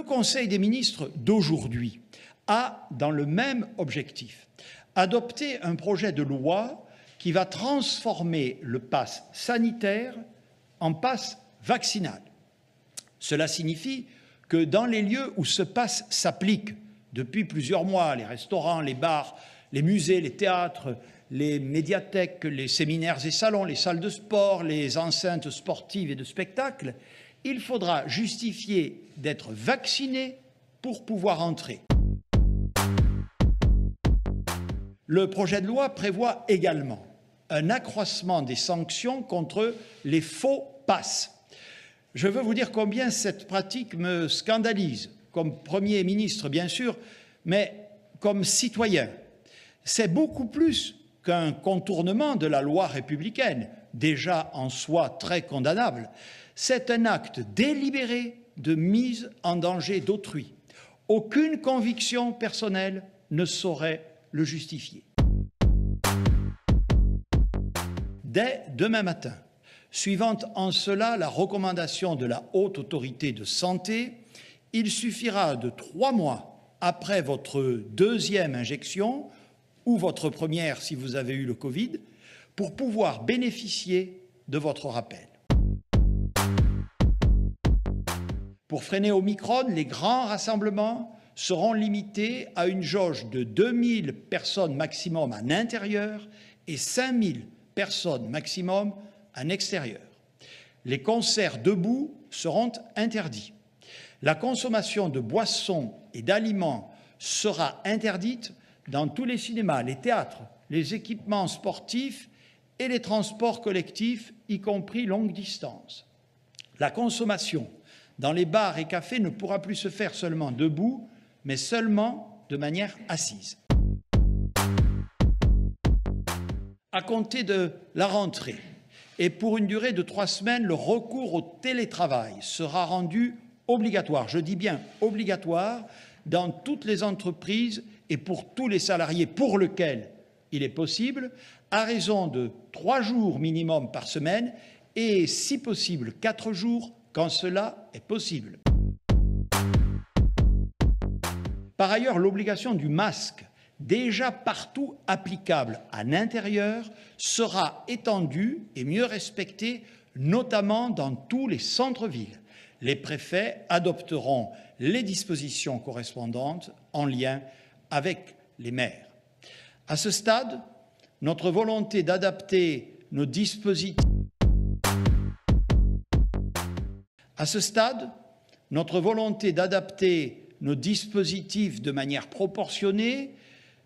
Le Conseil des ministres d'aujourd'hui a, dans le même objectif, adopté un projet de loi qui va transformer le pass sanitaire en pass vaccinal. Cela signifie que dans les lieux où ce pass s'applique, depuis plusieurs mois, les restaurants, les bars, les musées, les théâtres, les médiathèques, les séminaires et salons, les salles de sport, les enceintes sportives et de spectacles, il faudra justifier d'être vacciné pour pouvoir entrer. Le projet de loi prévoit également un accroissement des sanctions contre les faux passes. Je veux vous dire combien cette pratique me scandalise, comme Premier ministre bien sûr, mais comme citoyen. C'est beaucoup plus qu'un contournement de la loi républicaine, déjà en soi très condamnable c'est un acte délibéré de mise en danger d'autrui. Aucune conviction personnelle ne saurait le justifier. Dès demain matin, suivant en cela la recommandation de la Haute Autorité de Santé, il suffira de trois mois après votre deuxième injection, ou votre première si vous avez eu le Covid, pour pouvoir bénéficier de votre rappel. Pour freiner Omicron, les grands rassemblements seront limités à une jauge de 2000 personnes maximum à intérieur et 5000 personnes maximum en extérieur. Les concerts debout seront interdits. La consommation de boissons et d'aliments sera interdite dans tous les cinémas, les théâtres, les équipements sportifs et les transports collectifs, y compris longue distance. La consommation dans les bars et cafés ne pourra plus se faire seulement debout, mais seulement de manière assise. À compter de la rentrée, et pour une durée de trois semaines, le recours au télétravail sera rendu obligatoire, je dis bien obligatoire, dans toutes les entreprises et pour tous les salariés pour lesquels il est possible, à raison de trois jours minimum par semaine et, si possible, quatre jours quand cela est possible. Par ailleurs, l'obligation du masque, déjà partout applicable à l'intérieur, sera étendue et mieux respectée, notamment dans tous les centres-villes. Les préfets adopteront les dispositions correspondantes en lien avec les maires. À ce stade, notre volonté d'adapter nos dispositifs À ce stade, notre volonté d'adapter nos dispositifs de manière proportionnée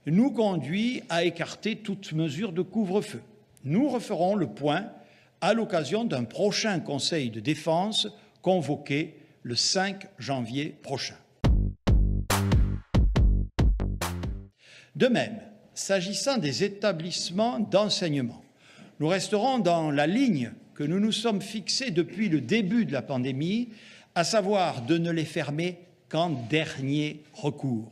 nous conduit à écarter toute mesure de couvre-feu. Nous referons le point à l'occasion d'un prochain Conseil de défense convoqué le 5 janvier prochain. De même, s'agissant des établissements d'enseignement, nous resterons dans la ligne que nous nous sommes fixés depuis le début de la pandémie, à savoir de ne les fermer qu'en dernier recours.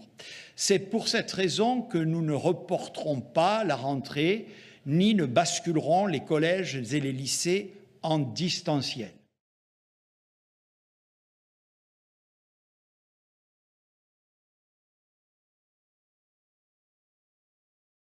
C'est pour cette raison que nous ne reporterons pas la rentrée, ni ne basculerons les collèges et les lycées en distanciel.